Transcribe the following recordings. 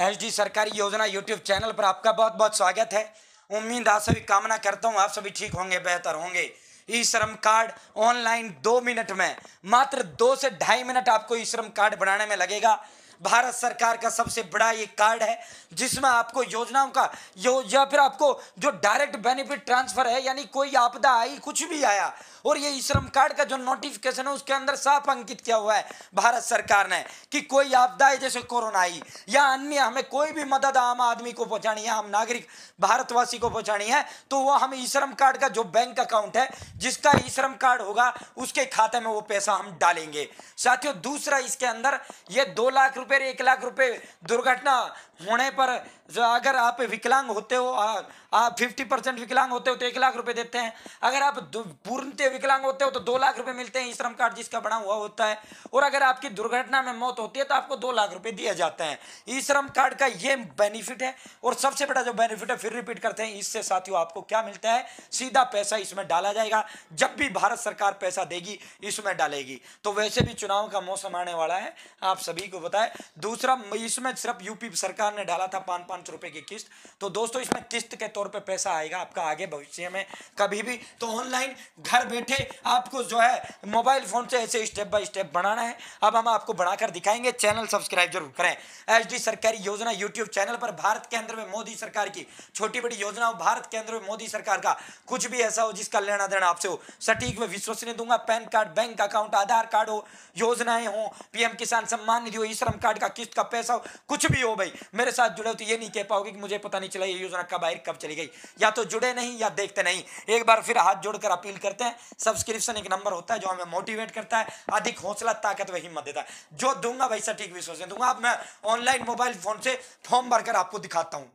S D सरकारी योजना YouTube channel पर आपका बहुत बहुत स्वागत है उम्मीद आप सभी कामना करता हूँ आप सभी ठीक होंगे बेहतर होंगे ई श्रम कार्ड ऑनलाइन दो मिनट में मात्र दो से ढाई मिनट आपको ई श्रम कार्ड बनाने में लगेगा भारत सरकार का सबसे बड़ा ये कार्ड है जिसमें आपको योजनाओं का यो, या फिर आपको जो डायरेक्ट बेनिफिट ट्रांसफर है यानी कोई आपदा आई कुछ भी आया और ये श्रम कार्ड का जो नोटिफिकेशन है उसके अंदर साफ अंकित किया हुआ है भारत सरकार ने कि कोई आपदा है जैसे कोरोना आई या अन्य हमें कोई भी मदद आम आदमी को पहुंचानी है आम नागरिक भारतवासी को पहुंचानी है तो वह हम ई श्रम कार्ड का जो बैंक अकाउंट है जिसका ई श्रम कार्ड होगा उसके खाते में वो पैसा हम डालेंगे साथियों दूसरा इसके अंदर ये दो लाख रुपए फिर एक लाख रुपए दुर्घटना होने पर अगर आप विकलांग होते हो आप फिफ्टी परसेंट विकलांग होते हो तो एक लाख रुपए देते हैं अगर आप पूर्णतः विकलांग होते हो तो दो लाख रुपए मिलते हैं श्रम कार्ड जिसका बना हुआ होता है और अगर आपकी दुर्घटना में मौत होती है तो आपको दो लाख रुपए दिया जाता है श्रम कार्ड का ये बेनिफिट है और सबसे बड़ा जो बेनिफिट है फिर रिपीट करते हैं इससे साथियों आपको क्या मिलता है सीधा पैसा इसमें डाला जाएगा जब भी भारत सरकार पैसा देगी इसमें डालेगी तो वैसे भी चुनाव का मौसम आने वाला है आप सभी को बताए दूसरा इसमें सिर्फ यूपी सरकार ने डाला था पाँच पाँच रुपए की किस्त तो दोस्तों इसमें किस्त के तौर पे पैसा आएगा आपका आगे भविष्य में कभी भी तो ऑनलाइन घर बैठे आपको जो है मोबाइल फोन से ऐसे स्टेप बाय स्टेप बनाना है अब हम आपको बनाकर दिखाएंगे चैनल सब्सक्राइब जरूर करें एच सरकारी योजना यूट्यूब चैनल पर भारत के अंदर में मोदी सरकार की छोटी बड़ी योजना भारत के अंदर में मोदी सरकार का कुछ भी ऐसा हो जिसका लेना देना आपसे हो सटीक में विश्वसनीय दूंगा PAN card bank account Aadhaar card हो योजनाएं हो पीएम किसान सम्मान निधि हो ई श्रम कार्ड का किस्त का पैसा हो कुछ भी हो भाई मेरे साथ जुड़े हो तो ये नहीं कह पाओगे कि मुझे पता नहीं चला ये योजना कब आई कब चली गई या तो जुड़े नहीं या देखते नहीं एक बार फिर हाथ जोड़कर अपील करते हैं सब्सक्रिप्शन एक नंबर होता है जो हमें मोटिवेट करता है अधिक हौसला ताकत व हिम्मत देता है जो दूंगा भाई सटीक विश्वास दूंगा आप मैं ऑनलाइन मोबाइल फोन से फॉर्म भरकर आपको दिखाता हूँ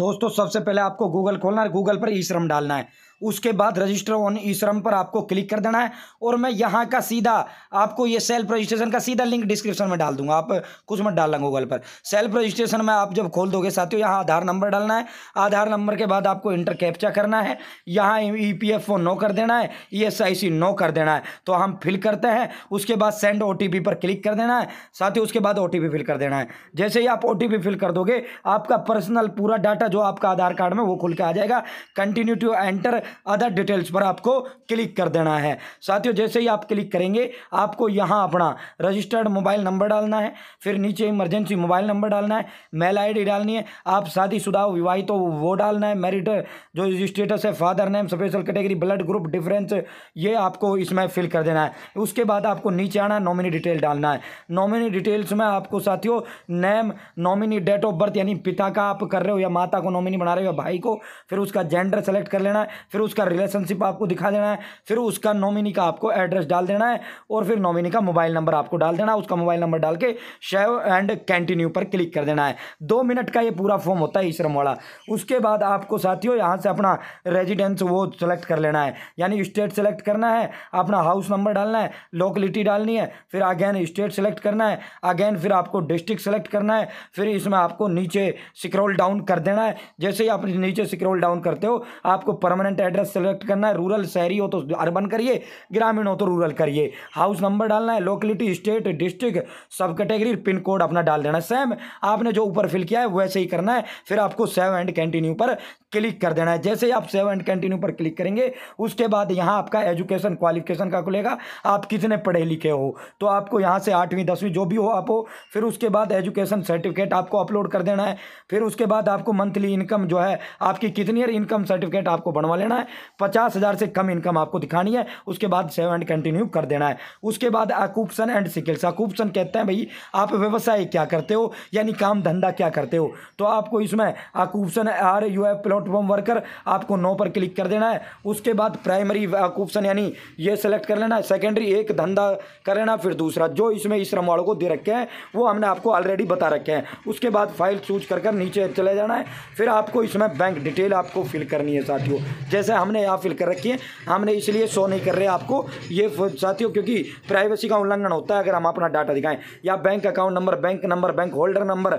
दोस्तों सबसे पहले आपको गूगल खोलना है गूगल पर ई श्रम डालना है उसके बाद रजिस्टर ऑन ई श्रम पर आपको क्लिक कर देना है और मैं यहाँ का सीधा आपको ये सेल्फ रजिस्ट्रेशन का सीधा लिंक डिस्क्रिप्शन में डाल दूंगा आप कुछ मत डालना गूगल पर सेल्फ रजिस्ट्रेशन में आप जब खोल दोगे साथियों यहाँ आधार नंबर डालना है आधार नंबर के बाद आपको इंटर कैप्चा करना है यहाँ E P F O no कर देना है E S I C no कर देना है तो हम फिल करते हैं उसके बाद सेंड ओ टी पी पर क्लिक कर देना है साथ ही उसके बाद ओ टी पी फिल कर देना है जैसे ही आप ओ टी पी फिल कर दोगे आपका पर्सनल पूरा डाटा जो आपका आधार कार्ड में वो खुल के आ जाएगा continue to enter other details पर आपको क्लिक कर देना है साथियों जैसे ही आप क्लिक करेंगे आपको यहाँ अपना रजिस्टर्ड मोबाइल नंबर डालना है फिर नीचे इमरजेंसी मोबाइल नंबर डालना है मेल आईडी डालनी है आप शुदा विवाहित तो वो डालना है मेरिट जो स्टेटस है father name special category blood group difference ये आपको इसमें फिल कर देना है उसके बाद आपको नीचे आना नॉमिनी डिटेल डालना है नॉमिनी डिटेल्स में आपको साथियों name nominee date of birth यानी पिता का आप कर रहे हो या माता को नॉमिनी बना रहे हो या भाई को फिर उसका जेंडर सेलेक्ट कर लेना है फिर फिर उसका रिलेशनशिप आपको दिखा देना है फिर उसका नॉमिनी का आपको एड्रेस डाल देना है और फिर नॉमिनी का मोबाइल नंबर आपको डाल देना है उसका मोबाइल नंबर डाल के शेव एंड कंटिन्यू पर क्लिक कर देना है दो मिनट का ये पूरा फॉर्म होता है ई श्रम वाला उसके बाद आपको साथियों यहाँ से अपना रेजिडेंस वो सेलेक्ट कर लेना है यानी स्टेट सेलेक्ट करना है अपना हाउस नंबर डालना है लोकलिटी डालनी है फिर अगेन स्टेट सेलेक्ट करना है अगेन फिर आपको डिस्ट्रिक्ट सेलेक्ट करना है फिर इसमें आपको नीचे सिक्रोल डाउन कर देना है जैसे ही आप नीचे सिक्रोल डाउन करते हो आपको परमानेंट एड्रेस सेलेक्ट करना है रूरल शहरी हो तो अर्बन करिए ग्रामीण हो तो रूरल करिए हाउस नंबर डालना है locality state district sub category pin code अपना डाल देना सेम आपने जो ऊपर फिल किया है वैसे ही करना है फिर आपको सेव एंड कंटिन्यू पर क्लिक कर देना है जैसे ही आप सेव एंड कंटिन्यू पर क्लिक करेंगे उसके बाद यहाँ आपका एजुकेशन क्वालिफिकेशन का खुलेगा आप कितने पढ़े लिखे हो तो आपको यहाँ से आठवीं दसवीं जो भी हो आप हो फिर उसके बाद एजुकेशन सर्टिफिकेट आपको अपलोड कर देना है फिर उसके बाद आपको मंथली इनकम जो है आपकी कितनी इनकम सर्टिफिकेट आपको बनवा लेना देना है पचास हज़ार से कम इनकम आपको दिखानी है उसके बाद सेव एंड कंटिन्यू कर देना है उसके बाद अकूपसन एंड सिकिल्स अकूपसन कहते हैं भाई आप व्यवसाय क्या करते हो यानी काम धंधा क्या करते हो तो आपको इसमें occupation are you F platform worker आपको नो पर क्लिक कर देना है उसके बाद प्राइमरी अकूपसन यानी ये सेलेक्ट कर लेना है सेकेंडरी एक धंधा कर लेना फिर दूसरा जो इसमें इस श्रम वालों को दे रखे हैं वो हमने आपको ऑलरेडी बता रखे हैं उसके बाद फाइल चूज कर कर नीचे चले जाना है फिर आपको इसमें बैंक डिटेल आपको फिल करनी है साथियों जैसे जैसे हमने यहाँ फिल कर रखी है हमने इसलिए शो नहीं कर रहे आपको ये साथियों क्योंकि प्राइवेसी का उल्लंघन होता है अगर हम अपना डाटा दिखाएं या bank account number bank number bank holder number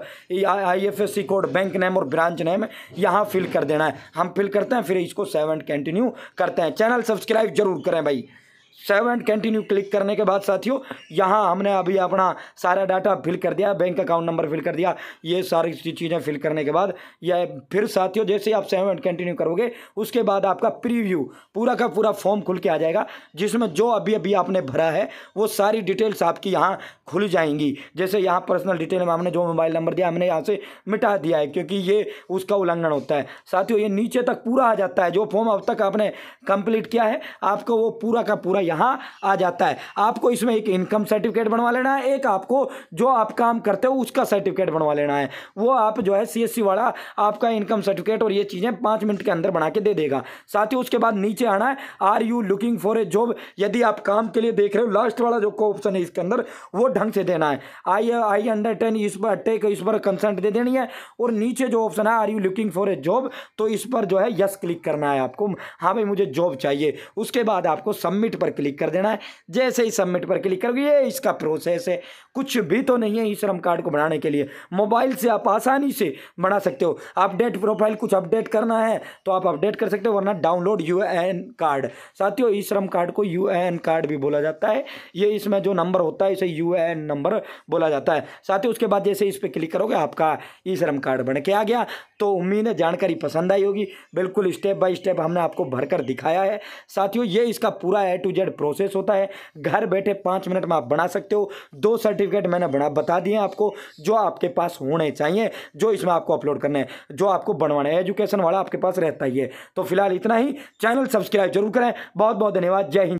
I F S C code bank name और ब्रांच नेम यहाँ फिल कर देना है हम फिल करते हैं फिर इसको सेवन कंटिन्यू करते हैं चैनल सब्सक्राइब जरूर करें भाई सेवन कंटिन्यू क्लिक करने के बाद साथियों यहाँ हमने अभी अपना सारा डाटा फिल कर दिया बैंक अकाउंट नंबर फिल कर दिया ये सारी चीज़ें फिल करने के बाद यह फिर साथियों जैसे आप सेवन कंटिन्यू करोगे उसके बाद आपका प्रीव्यू पूरा का पूरा फॉर्म खुल के आ जाएगा जिसमें जो अभी अभी आपने भरा है वो सारी डिटेल्स आपकी यहाँ खुल जाएंगी जैसे यहाँ पर्सनल डिटेल में हमने जो मोबाइल नंबर दिया हमने यहाँ से मिटा दिया है क्योंकि ये उसका उल्लंघन होता है साथियों ये नीचे तक पूरा आ जाता है जो फॉर्म अब तक आपने कंप्लीट किया है आपको वो पूरा का पूरा है यहाँ आ जाता है आपको इसमें एक इनकम सर्टिफिकेट बनवा लेना है एक आपको जो आप काम करते हो उसका सर्टिफिकेट बनवा लेना है वो आप जो है सी वाला आपका इनकम सर्टिफिकेट और ये चीज़ें पाँच मिनट के अंदर बना के दे देगा साथ ही उसके बाद नीचे आना है are you looking for a job यदि आप काम के लिए देख रहे हो लास्ट वाला जो ऑप्शन है इसके अंदर वो ढंग से देना है आई आई अंडर टेन इस पर टेक इस पर कंसेंट दे देनी है और नीचे जो ऑप्शन है are you looking for a job तो इस पर जो है यस क्लिक करना है आपको हाँ भाई मुझे जॉब चाहिए उसके बाद आपको सबमिट पर क्लिक कर देना है जैसे ही सबमिट पर क्लिक करोगे ये इसका प्रोसेस है कुछ भी तो नहीं है ई श्रम कार्ड को बनाने के लिए मोबाइल से आप आसानी से बना सकते हो अपडेट प्रोफाइल कुछ अपडेट करना है तो आप अपडेट कर सकते हो वरना डाउनलोड यू कार्ड साथियों ई श्रम कार्ड को यू कार्ड भी बोला जाता है ये इसमें जो नंबर होता है इसे यू नंबर बोला जाता है साथ ही उसके बाद जैसे इस पर क्लिक करोगे आपका ई श्रम कार्ड बन के आ गया तो उम्मीद है जानकारी पसंद आई होगी बिल्कुल स्टेप बाय स्टेप हमने आपको भरकर दिखाया है साथियों ये इसका पूरा A to Z Z process होता है घर बैठे पाँच मिनट में आप बना सकते हो दो सर्टिफिकेट मैंने बना बता दिए आपको जो आपके पास होने चाहिए जो इसमें आपको अपलोड करना है जो आपको बनवाना है एजुकेशन वाला आपके पास रहता ही है तो फिलहाल इतना ही चैनल सब्सक्राइब जरूर करें बहुत बहुत धन्यवाद जय हिंद